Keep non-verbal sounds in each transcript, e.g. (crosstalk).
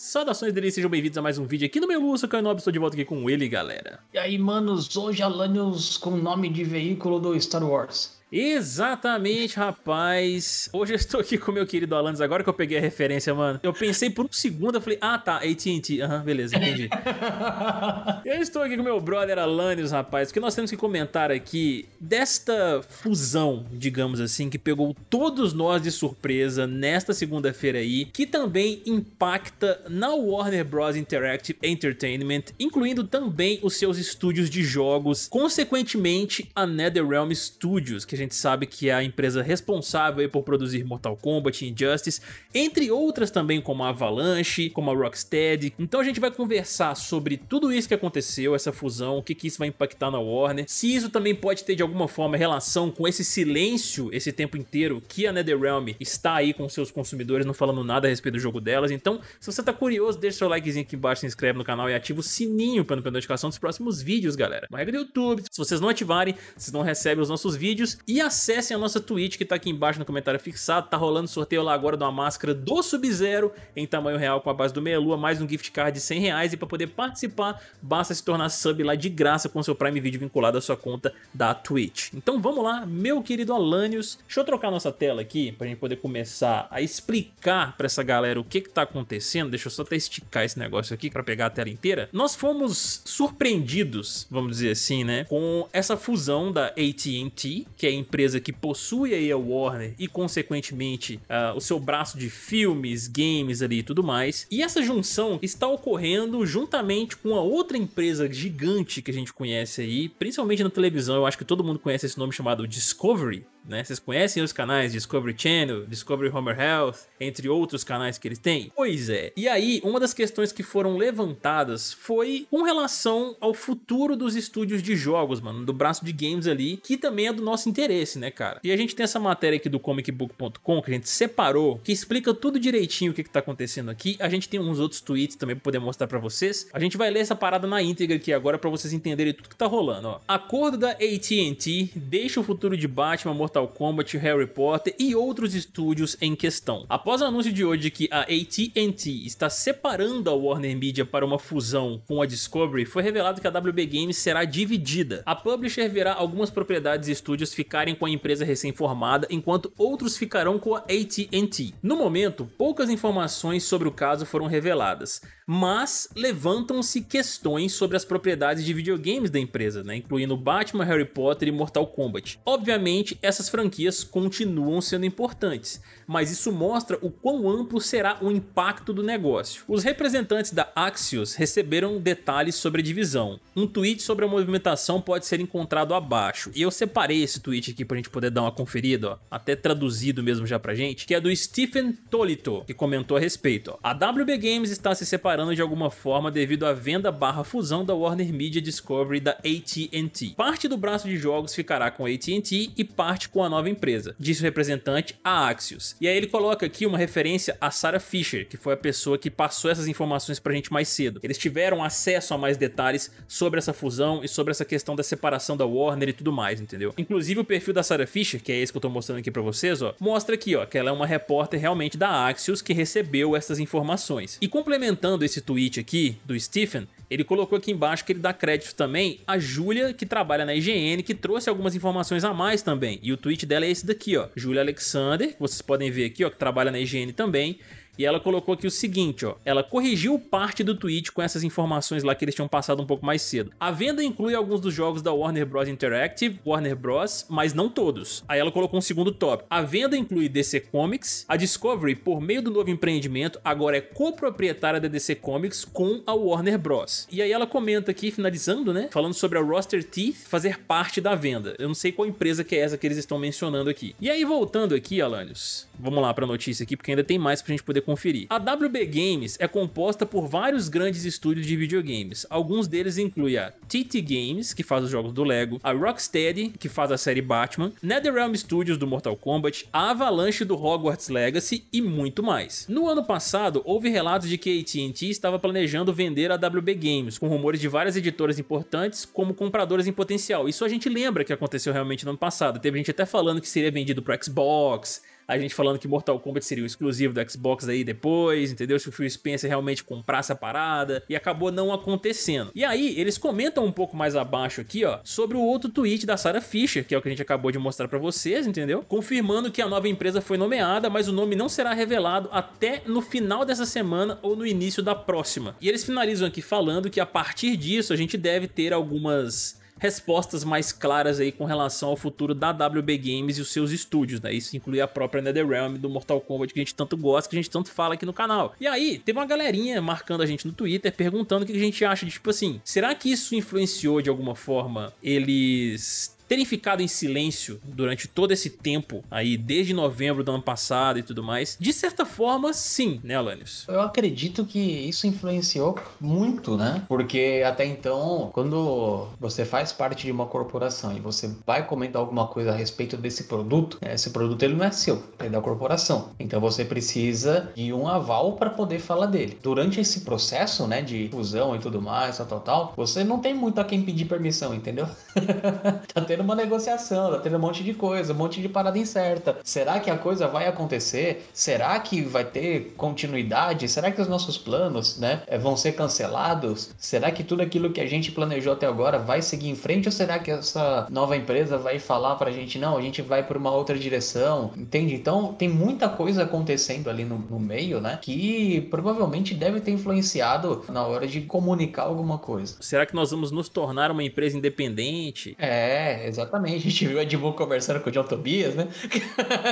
Saudações deles sejam bem-vindos a mais um vídeo aqui no meu Lúcio, eu Canob, é estou de volta aqui com ele, galera. E aí, manos, hoje Alanios com nome de veículo do Star Wars. Exatamente, rapaz. Hoje eu estou aqui com meu querido Alanis, agora que eu peguei a referência, mano. Eu pensei por um segundo, eu falei, ah tá, AT&T. Aham, uhum, beleza, entendi. (laughs) eu estou aqui com meu brother Alanis, rapaz, porque nós temos que comentar aqui desta fusão, digamos assim, que pegou todos nós de surpresa nesta segunda-feira aí, que também impacta na Warner Bros. Interactive Entertainment, incluindo também os seus estúdios de jogos, consequentemente a NetherRealm Studios, que gente sabe que é a empresa responsável por produzir Mortal Kombat, Injustice, entre outras também como a Avalanche, como a Rocksteady. Então a gente vai conversar sobre tudo isso que aconteceu, essa fusão, o que, que isso vai impactar na Warner, se isso também pode ter de alguma forma relação com esse silêncio esse tempo inteiro que a NetherRealm está aí com seus consumidores não falando nada a respeito do jogo delas. Então, se você tá curioso, deixa seu likezinho aqui embaixo, se inscreve no canal e ativa o sininho para não perder notificação dos próximos vídeos, galera. Uma regra do YouTube, se vocês não ativarem, vocês não recebem os nossos vídeos e acessem a nossa Twitch que tá aqui embaixo no comentário fixado. Tá rolando sorteio lá agora de uma máscara do Sub-Zero em tamanho real com a base do Meia Lua, mais um gift card de 100 reais. E para poder participar, basta se tornar sub lá de graça com seu Prime Video vinculado à sua conta da Twitch. Então vamos lá, meu querido Alanios. Deixa eu trocar nossa tela aqui pra gente poder começar a explicar pra essa galera o que que tá acontecendo. Deixa eu só até esticar esse negócio aqui pra pegar a tela inteira. Nós fomos surpreendidos, vamos dizer assim, né, com essa fusão da AT&T, que é empresa que possui a Warner e, consequentemente, uh, o seu braço de filmes, games ali e tudo mais. E essa junção está ocorrendo juntamente com a outra empresa gigante que a gente conhece aí, principalmente na televisão, eu acho que todo mundo conhece esse nome chamado Discovery, né? Vocês conhecem os canais Discovery Channel, Discovery Homer Health, entre outros canais que eles têm? Pois é. E aí, uma das questões que foram levantadas foi com relação ao futuro dos estúdios de jogos, mano, do braço de games ali, que também é do nosso interesse, né, cara? E a gente tem essa matéria aqui do comicbook.com que a gente separou, que explica tudo direitinho o que, que tá acontecendo aqui. A gente tem uns outros tweets também pra poder mostrar para vocês. A gente vai ler essa parada na íntegra aqui agora para vocês entenderem tudo que tá rolando, ó. Acordo da AT&T deixa o futuro de Batman Mortal Mortal Kombat, Harry Potter e outros estúdios em questão. Após o anúncio de hoje que a AT&T está separando a Warner Media para uma fusão com a Discovery, foi revelado que a WB Games será dividida. A publisher verá algumas propriedades e estúdios ficarem com a empresa recém-formada, enquanto outros ficarão com a AT&T. No momento, poucas informações sobre o caso foram reveladas, mas levantam-se questões sobre as propriedades de videogames da empresa, né, incluindo Batman, Harry Potter e Mortal Kombat. Obviamente, essas franquias continuam sendo importantes, mas isso mostra o quão amplo será o impacto do negócio. Os representantes da Axios receberam detalhes sobre a divisão. Um tweet sobre a movimentação pode ser encontrado abaixo, e eu separei esse tweet aqui pra gente poder dar uma conferida, ó, até traduzido mesmo já pra gente, que é do Stephen Tolito, que comentou a respeito. Ó. A WB Games está se separando de alguma forma devido à venda barra fusão da Warner Media Discovery da AT&T. Parte do braço de jogos ficará com a AT&T e parte com a nova empresa, disse o representante a Axios. E aí ele coloca aqui uma referência a Sarah Fisher, que foi a pessoa que passou essas informações pra gente mais cedo. Eles tiveram acesso a mais detalhes sobre essa fusão e sobre essa questão da separação da Warner e tudo mais, entendeu? Inclusive o perfil da Sarah Fisher, que é esse que eu tô mostrando aqui pra vocês, ó, mostra aqui, ó, que ela é uma repórter realmente da Axios que recebeu essas informações. E complementando esse tweet aqui do Stephen, ele colocou aqui embaixo que ele dá crédito também à Júlia, que trabalha na IGN, que trouxe algumas informações a mais também. E o tweet dela é esse daqui, ó. Júlia Alexander, que vocês podem ver aqui, ó, que trabalha na IGN também. E ela colocou aqui o seguinte, ó. Ela corrigiu parte do tweet com essas informações lá que eles tinham passado um pouco mais cedo. A venda inclui alguns dos jogos da Warner Bros. Interactive, Warner Bros., mas não todos. Aí ela colocou um segundo top. A venda inclui DC Comics. A Discovery, por meio do novo empreendimento, agora é coproprietária da DC Comics com a Warner Bros. E aí ela comenta aqui, finalizando, né? Falando sobre a Roster Teeth fazer parte da venda. Eu não sei qual empresa que é essa que eles estão mencionando aqui. E aí, voltando aqui, Alanios, vamos lá pra notícia aqui, porque ainda tem mais pra gente poder conferir. A WB Games é composta por vários grandes estúdios de videogames. Alguns deles incluem a TT Games, que faz os jogos do Lego, a Rocksteady, que faz a série Batman, NetherRealm Studios do Mortal Kombat, a Avalanche do Hogwarts Legacy e muito mais. No ano passado, houve relatos de que AT&T estava planejando vender a WB Games, com rumores de várias editoras importantes como compradoras em potencial. Isso a gente lembra que aconteceu realmente no ano passado. Teve gente até falando que seria vendido para Xbox, a gente falando que Mortal Kombat seria um exclusivo do Xbox aí depois, entendeu? Se o Phil Spencer realmente comprasse a parada, e acabou não acontecendo. E aí, eles comentam um pouco mais abaixo aqui, ó, sobre o outro tweet da Sarah Fisher, que é o que a gente acabou de mostrar pra vocês, entendeu? Confirmando que a nova empresa foi nomeada, mas o nome não será revelado até no final dessa semana ou no início da próxima. E eles finalizam aqui falando que a partir disso a gente deve ter algumas respostas mais claras aí com relação ao futuro da WB Games e os seus estúdios, né? Isso inclui a própria NetherRealm do Mortal Kombat que a gente tanto gosta, que a gente tanto fala aqui no canal. E aí, teve uma galerinha marcando a gente no Twitter perguntando o que a gente acha de tipo assim, será que isso influenciou de alguma forma eles terem ficado em silêncio durante todo esse tempo aí, desde novembro do ano passado e tudo mais, de certa forma, sim, né, Alanis? Eu acredito que isso influenciou muito, né? Porque até então, quando você faz parte de uma corporação e você vai comentar alguma coisa a respeito desse produto, né, esse produto ele não é seu, é da corporação. Então você precisa de um aval para poder falar dele. Durante esse processo, né, de fusão e tudo mais, tal, tal, tal, você não tem muito a quem pedir permissão, entendeu? (laughs) tá tendo tendo uma negociação, tá tendo um monte de coisa, um monte de parada incerta. Será que a coisa vai acontecer? Será que vai ter continuidade? Será que os nossos planos, né, eh, vão ser cancelados? Será que tudo aquilo que a gente planejou até agora vai seguir em frente ou será que essa nova empresa vai falar pra gente não, a gente vai por uma outra direção? Entende? Então, tem muita coisa acontecendo ali no, no meio, né, que provavelmente deve ter influenciado na hora de comunicar alguma coisa. Será que nós vamos nos tornar uma empresa independente? É, exatamente. A gente viu o Edmundo conversando com o John Tobias, né?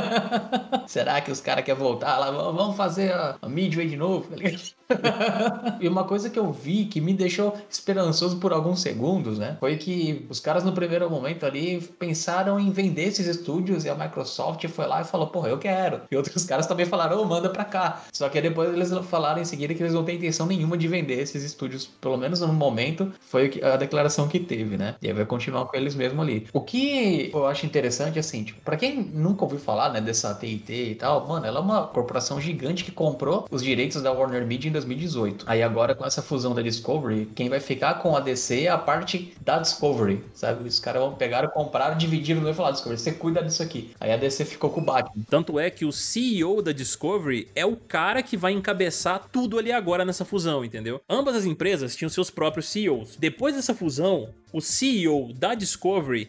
(laughs) Será que os caras querem voltar lá? Vamos fazer a, Midway de novo? Tá (laughs) e uma coisa que eu vi que me deixou esperançoso por alguns segundos, né? Foi que os caras no primeiro momento ali pensaram em vender esses estúdios e a Microsoft foi lá e falou, porra, eu quero. E outros caras também falaram, oh, manda pra cá. Só que depois eles falaram em seguida que eles não têm intenção nenhuma de vender esses estúdios, pelo menos no momento, foi a declaração que teve, né? E aí vai continuar com eles mesmo ali. O que eu acho interessante, assim, tipo, pra quem nunca ouviu falar, né, dessa TIT e tal, mano, ela é uma corporação gigante que comprou os direitos da Warner Media em 2018. Aí agora, com essa fusão da Discovery, quem vai ficar com a DC é a parte da Discovery, sabe? Os caras vão pegar, comprar, dividir, não e falar Discovery, você cuida disso aqui. Aí a DC ficou com o Batman. Tanto é que o CEO da Discovery é o cara que vai encabeçar tudo ali agora nessa fusão, entendeu? Ambas as empresas tinham seus próprios CEOs. Depois dessa fusão, o CEO da Discovery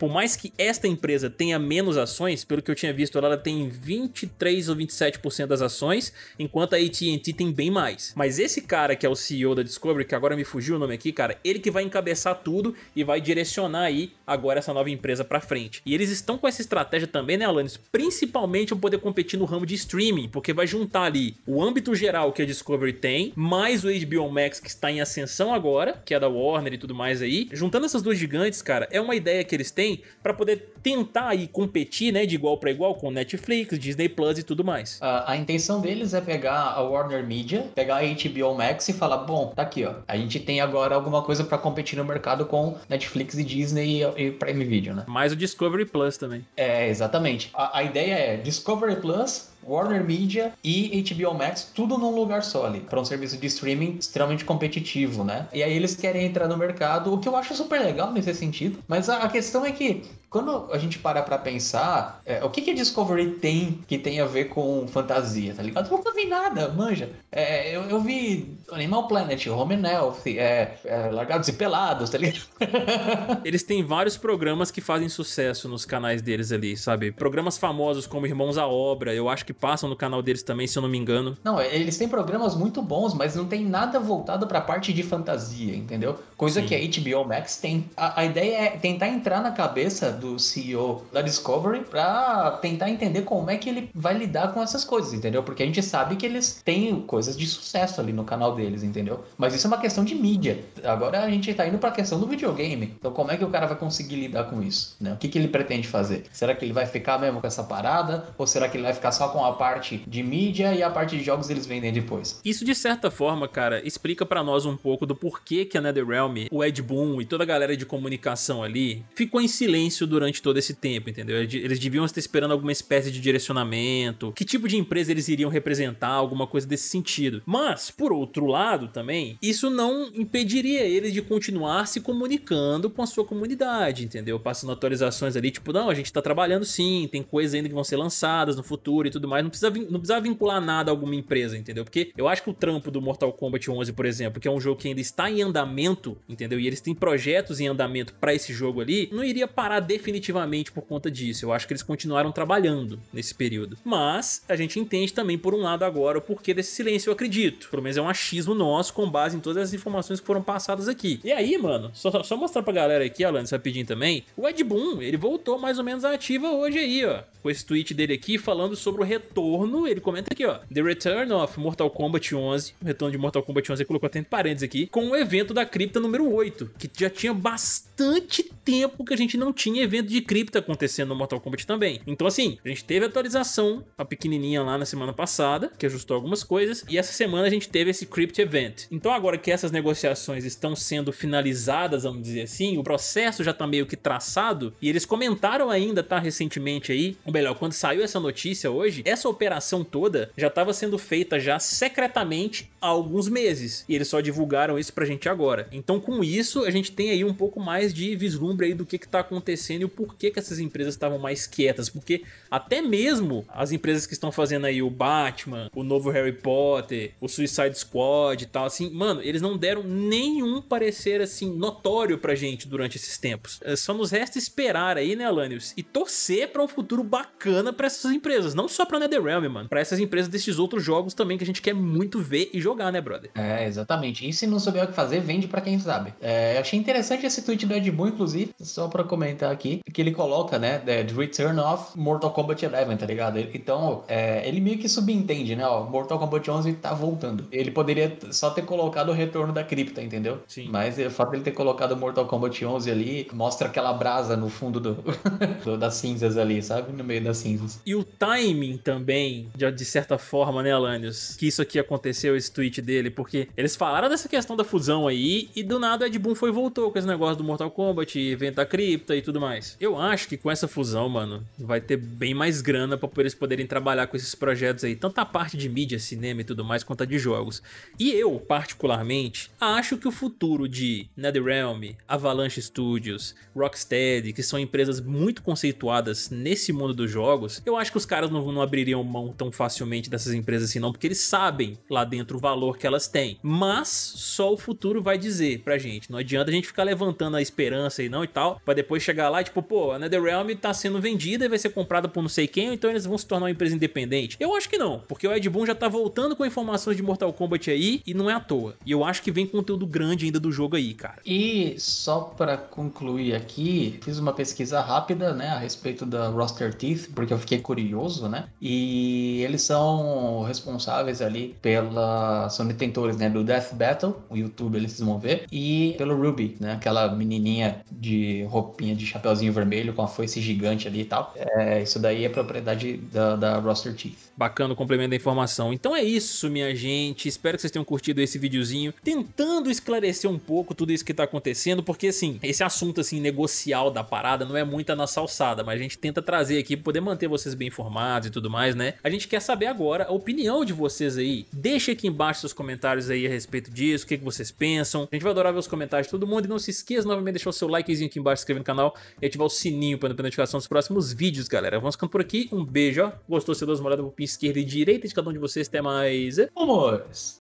por mais que esta empresa tenha menos ações, pelo que eu tinha visto, ela tem 23 ou 27% das ações, enquanto a AT&T tem bem mais. Mas esse cara que é o CEO da Discovery, que agora me fugiu o nome aqui, cara, ele que vai encabeçar tudo e vai direcionar aí agora essa nova empresa para frente. E eles estão com essa estratégia também, né, Alanis? Principalmente para poder competir no ramo de streaming, porque vai juntar ali o âmbito geral que a Discovery tem, mais o HBO Max que está em ascensão agora, que é da Warner e tudo mais aí. Juntando essas duas gigantes, cara, é uma ideia que eles têm para poder tentar e competir, né, de igual para igual com Netflix, Disney Plus e tudo mais. A, ah, a, intenção deles é pegar a Warner Media, pegar a HBO Max e falar, bom, tá aqui, ó, a gente tem agora alguma coisa para competir no mercado com Netflix e Disney e, e, Prime Video, né? Mais o Discovery Plus também. É, exatamente. A, a ideia é Discovery Plus Warner Media e HBO Max, tudo num lugar só ali, para um serviço de streaming extremamente competitivo, né? E aí eles querem entrar no mercado, o que eu acho super legal nesse sentido, mas a, a questão é que quando a gente para pra pensar, é, o que que Discovery tem que tem a ver com fantasia, tá ligado? Eu nunca vi nada, manja. É, eu, eu vi Animal Planet, Home and Health, é, é Largados e Pelados, tá ligado? (laughs) Eles têm vários programas que fazem sucesso nos canais deles ali, sabe? Programas famosos como Irmãos à Obra, eu acho que passam no canal deles também, se eu não me engano. Não, é, eles têm programas muito bons, mas não tem nada voltado pra parte de fantasia, entendeu? Coisa Sim. que a HBO Max tem. A, a, ideia é tentar entrar na cabeça do CEO da Discovery para tentar entender como é que ele vai lidar com essas coisas, entendeu? Porque a gente sabe que eles têm coisas de sucesso ali no canal deles, entendeu? Mas isso é uma questão de mídia. Agora a gente tá indo pra questão do videogame. Então como é que o cara vai conseguir lidar com isso? Né? O que, que ele pretende fazer? Será que ele vai ficar mesmo com essa parada? Ou será que ele vai ficar só com a parte de mídia e a parte de jogos eles vendem depois? Isso de certa forma, cara, explica para nós um pouco do porquê que a NetherRealm o Ed Boon e toda a galera de comunicação ali ficou em silêncio durante todo esse tempo, entendeu? Eles deviam estar esperando alguma espécie de direcionamento, que tipo de empresa eles iriam representar, alguma coisa desse sentido. Mas, por outro lado também, isso não impediria eles de continuar se comunicando com a sua comunidade, entendeu? Passando atualizações ali, tipo, não, a gente tá trabalhando sim, tem coisas ainda que vão ser lançadas no futuro e tudo mais, não precisa, não precisa vincular nada a alguma empresa, entendeu? Porque eu acho que o trampo do Mortal Kombat 11, por exemplo, que é um jogo que ainda está em andamento, entendeu? E eles têm projetos em andamento para esse jogo ali, não iria parar definitivamente por conta disso. Eu acho que eles continuaram trabalhando nesse período. Mas a gente entende também, por um lado, agora o porquê desse silêncio, eu acredito. Pelo menos é um achismo nosso com base em todas as informações que foram passadas aqui. E aí, mano, só, só mostrar pra galera aqui, Alan, rapidinho também, o Ed Boon, ele voltou mais ou menos à ativa hoje aí, ó. Com esse tweet dele aqui falando sobre o retorno, ele comenta aqui, ó, The Return of Mortal Kombat 11, o retorno de Mortal Kombat 11, ele colocou até entre parênteses aqui, com o evento da cripta no número 8, que já tinha bastante bastante tempo que a gente não tinha evento de cripta acontecendo no Mortal Kombat também. Então, assim, a gente teve a atualização, a pequenininha lá na semana passada, que ajustou algumas coisas, e essa semana a gente teve esse Crypt Event. Então, agora que essas negociações estão sendo finalizadas, vamos dizer assim, o processo já tá meio que traçado, e eles comentaram ainda, tá, recentemente aí, ou melhor, quando saiu essa notícia hoje, essa operação toda já estava sendo feita já secretamente há alguns meses, e eles só divulgaram isso pra gente agora. Então, com isso, a gente tem aí um pouco mais mais de vislumbre aí do que está acontecendo e o porquê que essas empresas estavam mais quietas. Porque até mesmo as empresas que estão fazendo aí o Batman, o novo Harry Potter, o Suicide Squad e tal, assim, mano, eles não deram nenhum parecer assim notório pra gente durante esses tempos. Eh, só nos resta esperar aí, né, Alanios? E torcer para um futuro bacana para essas empresas, não só pra NetherRealm, mano, pra essas empresas desses outros jogos também que a gente quer muito ver e jogar, né, brother? É, exatamente. E se não souber o que fazer, vende para quem sabe. É, eu achei interessante esse tweet do Ed Boon, inclusive, só pra comentar aqui, que ele coloca, né, é, The Return of Mortal Kombat 11, tá ligado? Então, é, ele meio que subentende, né, ó, Mortal Kombat 11 tá voltando. Ele poderia só ter colocado o retorno da cripta, entendeu? Sim. Mas o fato dele ter colocado Mortal Kombat 11 ali mostra aquela brasa no fundo do, (laughs) do das cinzas ali, sabe? No meio das cinzas. E o timing também, de, de certa forma, né, Alanios, que isso aqui aconteceu, esse tweet dele, porque eles falaram dessa questão da fusão aí e do nada o Ed Boon foi voltou com esse negócio do Mortal Mortal Kombat, Evento Cripta e tudo mais. Eu acho que com essa fusão, mano, vai ter bem mais grana pra eles poderem trabalhar com esses projetos aí, tanto a parte de mídia, cinema e tudo mais, quanto a de jogos. E eu, particularmente, acho que o futuro de NetherRealm, Avalanche Studios, Rocksteady, que são empresas muito conceituadas nesse mundo dos jogos, eu acho que os caras não, não abririam mão tão facilmente dessas empresas assim não, porque eles sabem lá dentro o valor que elas têm. Mas só o futuro vai dizer pra gente, não adianta a gente ficar levantando a esperança e não e tal, para depois chegar lá e tipo, pô, a NetherRealm tá sendo vendida e vai ser comprada por não sei quem, então eles vão se tornar uma empresa independente. Eu acho que não, porque o Ed Boon já tá voltando com informações de Mortal Kombat aí e não é à toa. E eu acho que vem conteúdo grande ainda do jogo aí, cara. E só para concluir aqui, fiz uma pesquisa rápida, né, a respeito da Roster Teeth, porque eu fiquei curioso, né? E eles são responsáveis ali pela são detentores, né, do Death Battle, o YouTube eles vão ver, e pelo Ruby, né, aquela menina menininha de roupinha de chapeuzinho vermelho com a foice gigante ali e tal. É, isso daí é propriedade da, da Roster Teeth. Bacana o complemento da informação. Então é isso, minha gente. Espero que vocês tenham curtido esse videozinho, tentando esclarecer um pouco tudo isso que tá acontecendo, porque assim, esse assunto assim negocial da parada não é muito na nossa mas a gente tenta trazer aqui pra poder manter vocês bem informados e tudo mais, né? A gente quer saber agora a opinião de vocês aí. Deixa aqui embaixo seus comentários aí a respeito disso, o que, que vocês pensam. A gente vai adorar ver os comentários de todo mundo e não se esqueça novamente também deixar o seu likezinho aqui embaixo, se inscrever no canal e ativar o sininho para não perder notificação dos próximos vídeos, galera. Vamos ficando por aqui. Um beijo, ó. Gostou? Você dá uma olhada pro pin esquerda e direita de cada um de vocês. Até mais. É, amores!